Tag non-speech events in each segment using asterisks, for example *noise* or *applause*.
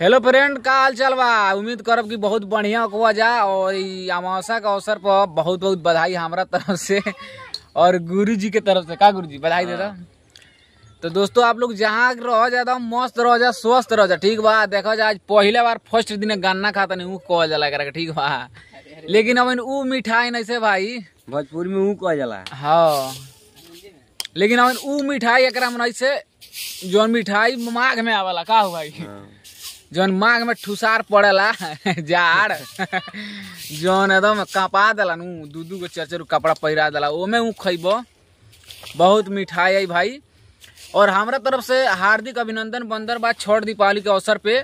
Hello friend का हाल चाल बा उम्मीद करब कि बहुत बढ़िया हुआ जा और अमावस्या के अवसर पर बहुत बहुत बधाई हमारा तरफ से और गुरु जी के तरफ से का गुरु जी बधाई दे रहा तो दोस्तों आप लोग जहाँ रह जा मस्त रह जा स्वस्थ रह जा ठीक बा देखो जा आज पहले बार फर्स्ट दिन गन्ना खाता नहीं ऊ कह जाला करा ठीक बा लेकिन अब ऊ मिठाई नहीं से भाई भोजपुर में ऊ कह जला हाँ लेकिन अब ऊ मिठाई एक ऐसे जौन मिठाई माघ में आवाला का हो भाई हाँ। जौन माघ में ठुसार पड़ेला *laughs* जाड़ जौन एकदम कपा दलन नू दू दू गो चार चार कपड़ा पहरा दिला ओमे ऊ खेब बहुत मिठाई है भाई और हमारा तरफ से हार्दिक अभिनंदन बंदर बाद छठ दीपावली के अवसर पे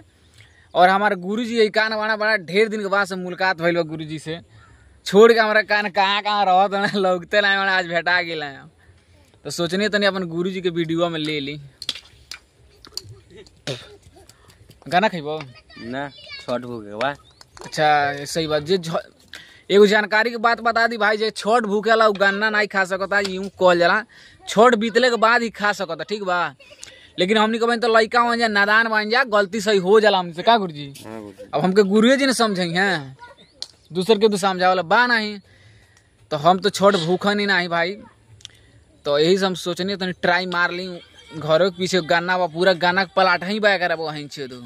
और हमारे गुरु जी कान बना बड़ा ढेर दिन के बाद से मुलाकात भैल बा गुरु जी से छोड़ के हमारे कान कहाँ कहाँ रह लगते ना आज भेटा गया तो तो नहीं अपन गुरु जी के वीडियो में ले ली गाना खेब ना छठ भूखे बा अच्छा सही बात जे एगो जानकारी के बात बता दी भाई जे छठ भूखेला उ गन्ना नहीं खा सकता यूं कहल जाला छठ बीतले के बाद ही खा सकता ठीक बा लेकिन हमने कबन तो लड़का बन जा नादान बन जा गलती सही हो जाला हमसे का गुरु जी हाँ, अब हमके गुरुए जी ने समझे हैं हाँ। दूसर के तो समझावला बा नहीं तो हम तो छोट भूखन ही नहीं भाई तो यही से हम सोचनी तो ट्राई मार ली घर के पीछे गाना बा पूरा गाना के पलाट ही बाय कर वहीं छे दो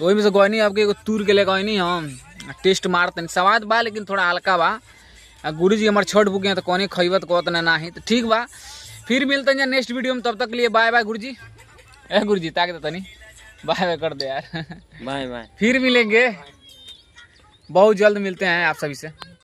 वही में से गोनी आपके एगो तूर के ले गोनी हम टेस्ट मारते हैं स्वाद बा लेकिन थोड़ा हल्का बा गुरु जी हमारे छोट बुके तो कोनी कौन खैबत कहत ना ही तो ठीक बा फिर मिलते हैं नेक्स्ट वीडियो में तब तक लिए बाय बाय गुरु जी ए गुरु जी ताकत तनी बाय बाय कर दे यार बाय बाय फिर मिलेंगे बहुत जल्द मिलते हैं आप सभी से